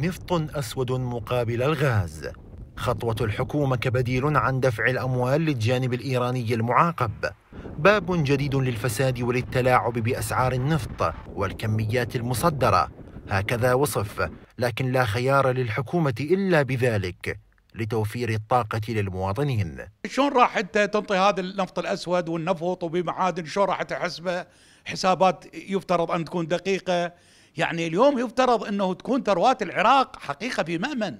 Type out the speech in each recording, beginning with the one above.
نفط أسود مقابل الغاز خطوة الحكومة كبديل عن دفع الأموال للجانب الإيراني المعاقب باب جديد للفساد وللتلاعب بأسعار النفط والكميات المصدرة هكذا وصف لكن لا خيار للحكومة إلا بذلك لتوفير الطاقة للمواطنين شلون راح أنت تنطي هذا النفط الأسود والنفط وبمعادن شلون راح تحسبه حسابات يفترض أن تكون دقيقة يعني اليوم يفترض انه تكون ثروات العراق حقيقه في مامن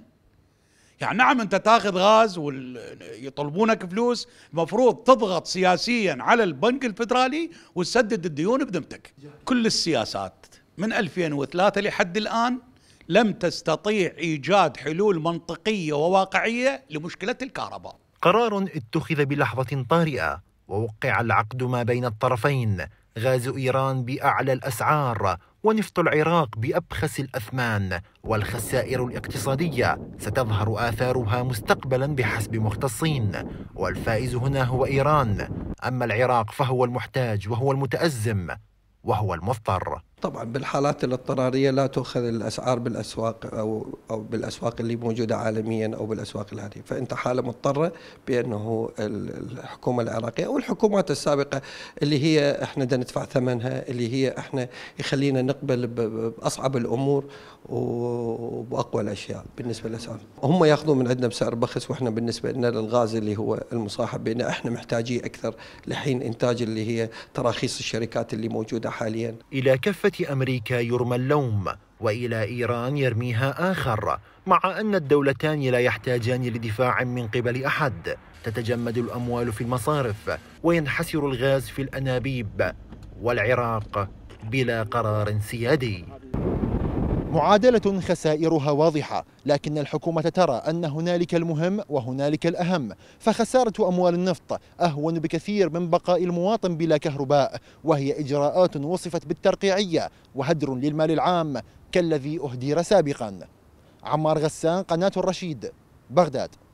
يعني نعم انت تاخذ غاز ويطلبونك فلوس المفروض تضغط سياسيا على البنك الفدرالي وتسدد الديون بذمتك كل السياسات من 2003 لحد الان لم تستطيع ايجاد حلول منطقيه وواقعيه لمشكله الكهرباء قرار اتخذ بلحظه طارئه ووقع العقد ما بين الطرفين غاز إيران بأعلى الأسعار ونفط العراق بأبخس الأثمان والخسائر الاقتصادية ستظهر آثارها مستقبلا بحسب مختصين والفائز هنا هو إيران أما العراق فهو المحتاج وهو المتأزم وهو المضطر طبعا بالحالات الاضطراريه لا تؤخذ الاسعار بالاسواق او او بالاسواق اللي موجوده عالميا او بالاسواق العاديه، فانت حاله مضطره بانه الحكومه العراقيه او الحكومات السابقه اللي هي احنا بدنا ندفع ثمنها اللي هي احنا يخلينا نقبل باصعب الامور وباقوى الاشياء بالنسبه للاسعار هم ياخذون من عندنا بسعر بخس واحنا بالنسبه لنا للغاز اللي هو المصاحب بان احنا محتاجيه اكثر لحين انتاج اللي هي تراخيص الشركات اللي موجوده حاليا الى كفه أمريكا يرمى اللوم وإلى إيران يرميها آخر مع أن الدولتان لا يحتاجان لدفاع من قبل أحد تتجمد الأموال في المصارف وينحسر الغاز في الأنابيب والعراق بلا قرار سيادي معادلة خسائرها واضحة لكن الحكومة ترى أن هنالك المهم وهنالك الأهم فخسارة أموال النفط أهون بكثير من بقاء المواطن بلا كهرباء وهي إجراءات وصفت بالترقيعية وهدر للمال العام كالذي أهدير سابقا عمار غسان قناة الرشيد بغداد